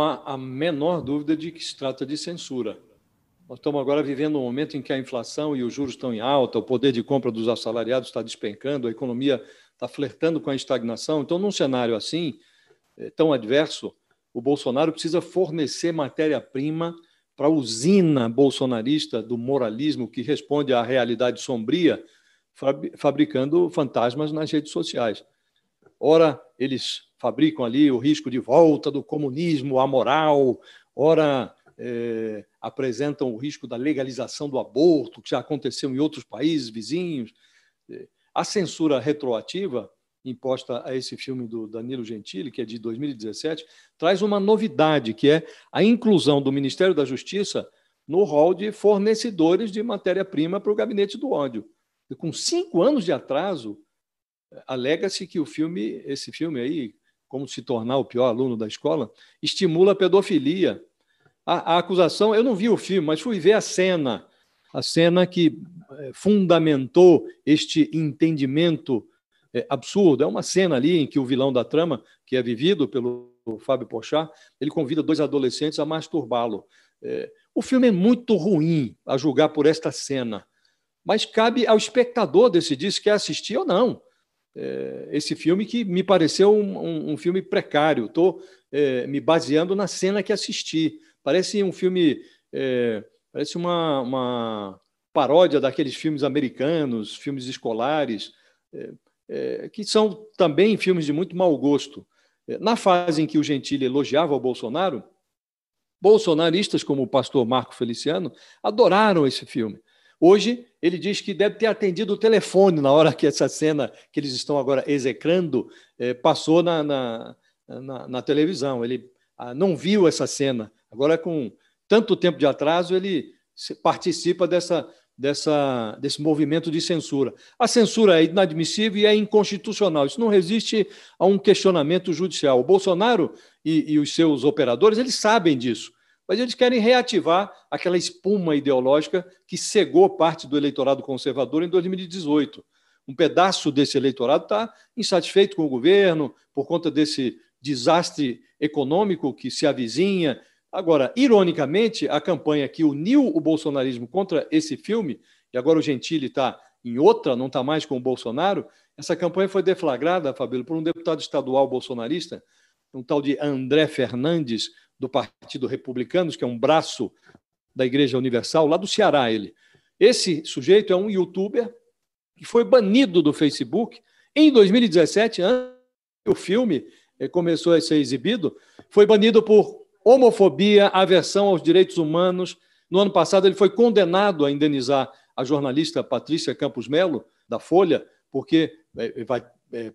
há a menor dúvida de que se trata de censura. Nós estamos agora vivendo um momento em que a inflação e os juros estão em alta, o poder de compra dos assalariados está despencando, a economia está flertando com a estagnação. Então, num cenário assim, eh, tão adverso, o Bolsonaro precisa fornecer matéria-prima para a usina bolsonarista do moralismo que responde à realidade sombria, fabricando fantasmas nas redes sociais. Ora, eles fabricam ali o risco de volta do comunismo, a moral, ora é, apresentam o risco da legalização do aborto, que já aconteceu em outros países vizinhos. É, a censura retroativa imposta a esse filme do Danilo Gentili, que é de 2017, traz uma novidade, que é a inclusão do Ministério da Justiça no rol de fornecedores de matéria-prima para o gabinete do ódio. E com cinco anos de atraso, alega-se que o filme, esse filme aí, como se tornar o pior aluno da escola, estimula a pedofilia. A, a, acusação, eu não vi o filme, mas fui ver a cena, a cena que eh, fundamentou este entendimento eh, absurdo. É uma cena ali em que o vilão da trama, que é vivido pelo Fábio Pochá, ele convida dois adolescentes a masturbá-lo. Eh, o filme é muito ruim a julgar por esta cena, mas cabe ao espectador decidir se quer assistir ou não é, esse filme que me pareceu um, um, um filme precário. Estou é, me baseando na cena que assisti. Parece um filme, é, parece uma, uma, paródia daqueles filmes americanos, filmes escolares, é, é, que são também filmes de muito mau gosto. É, na fase em que o Gentili elogiava o Bolsonaro, bolsonaristas como o pastor Marco Feliciano adoraram esse filme. Hoje, ele diz que deve ter atendido o telefone na hora que essa cena que eles estão agora execrando eh, passou na na, na, na, televisão. Ele ah, não viu essa cena. Agora, com tanto tempo de atraso, ele participa dessa, dessa, desse movimento de censura. A censura é inadmissível e é inconstitucional. Isso não resiste a um questionamento judicial. O Bolsonaro e, e os seus operadores eles sabem disso mas eles querem reativar aquela espuma ideológica que cegou parte do eleitorado conservador em 2018. Um pedaço desse eleitorado está insatisfeito com o governo por conta desse desastre econômico que se avizinha. Agora, ironicamente, a campanha que uniu o bolsonarismo contra esse filme, e agora o Gentili está em outra, não está mais com o Bolsonaro, essa campanha foi deflagrada, Fabílio, por um deputado estadual bolsonarista, um tal de André Fernandes, do Partido Republicano, que é um braço da Igreja Universal, lá do Ceará, ele. Esse sujeito é um youtuber que foi banido do Facebook em 2017, antes o filme eh, começou a ser exibido, foi banido por homofobia, aversão aos direitos humanos. No ano passado, ele foi condenado a indenizar a jornalista Patrícia Campos Melo, da Folha, porque eh, eh,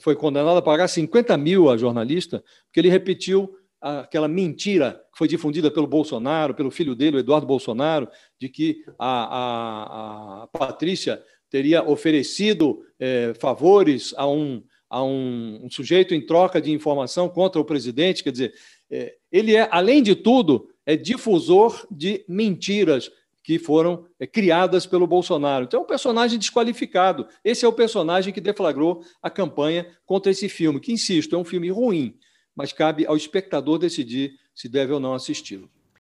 foi condenado a pagar 50 mil à jornalista, porque ele repetiu aquela mentira que foi difundida pelo Bolsonaro, pelo filho dele, o Eduardo Bolsonaro, de que a, a, a Patrícia teria oferecido é, favores a, um, a um, um, sujeito em troca de informação contra o presidente. Quer dizer, é, ele é, além de tudo, é difusor de mentiras que foram é, criadas pelo Bolsonaro. Então, é um personagem desqualificado. Esse é o personagem que deflagrou a campanha contra esse filme, que, insisto, é um filme ruim mas cabe ao espectador decidir se deve ou não assisti-lo.